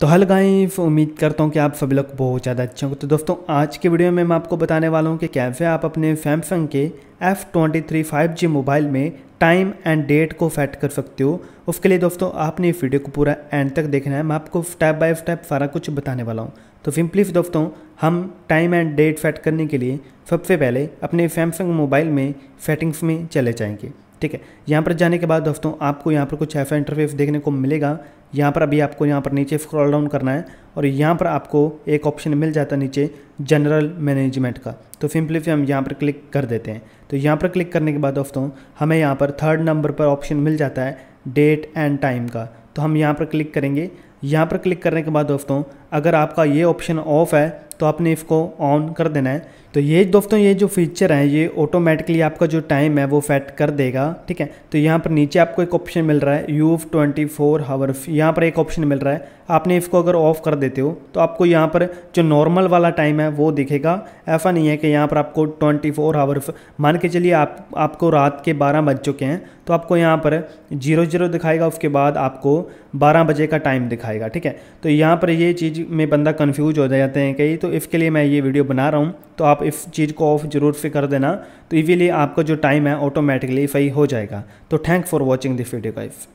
तो हल गाइफ उम्मीद करता हूँ कि आप सभी लोग बहुत ज़्यादा अच्छे होंगे तो दोस्तों आज के वीडियो में मैं आपको बताने वाला हूँ कि कैसे आप अपने सैमसंग के F twenty three five G mobile में टाइम एंड डेट को सेट कर सकते हो उसके लिए दोस्तों आपने इस वीडियो को पूरा एंड तक देखना है मैं आपको स्टेप बाय स्टेप सारा कुछ बताने वाला हूँ तो सिंपली दोस्तों हम टाइम एंड डेट सेट करने के लिए सबसे पहले अपने सैमसंग मोबाइल में सेटिंग्स में चले जाएँगे ठीक है यहाँ पर जाने के बाद दोस्तों आपको यहाँ पर कुछ ऐसा इंटरफेस देखने को मिलेगा यहाँ पर अभी आपको यहाँ पर नीचे स्क्रॉल डाउन करना है और यहाँ पर आपको एक ऑप्शन मिल जाता है नीचे जनरल मैनेजमेंट का तो सिंपली फिर हम यहाँ पर क्लिक कर देते हैं तो यहाँ पर क्लिक करने के बाद दोस्तों हमें यहाँ पर थर्ड नंबर पर ऑप्शन मिल जाता है डेट एंड टाइम का तो हम यहाँ पर क्लिक करेंगे यहाँ पर क्लिक करने के बाद दोस्तों अगर आपका ये ऑप्शन ऑफ है तो आपने इसको ऑन कर देना है तो ये दोस्तों ये जो फीचर है ये ऑटोमेटिकली आपका जो टाइम है वो फेट कर देगा ठीक है तो यहाँ पर नीचे आपको एक ऑप्शन मिल रहा है यू ट्वेंटी फोर हावर्स यहाँ पर एक ऑप्शन मिल रहा है आपने इसको अगर ऑफ कर देते हो तो आपको यहाँ पर जो नॉर्मल वाला टाइम है वो दिखेगा ऐसा नहीं है कि यहाँ पर आपको ट्वेंटी फोर हावर्स मान के चलिए आप आपको रात के बारह बज चुके हैं तो आपको यहाँ पर जीरो जीरो दिखाएगा उसके बाद आपको बारह बजे का टाइम दिखाएगा ठीक है तो यहाँ पर ये चीज़ में बंदा कन्फ्यूज हो जाते हैं कई तो इफ़ के लिए मैं ये वीडियो बना रहा हूँ तो आप इस चीज़ को ऑफ जरूर से कर देना तो इसीलिए आपका जो टाइम है ऑटोमेटिकली फाई हो जाएगा तो thank for watching this video का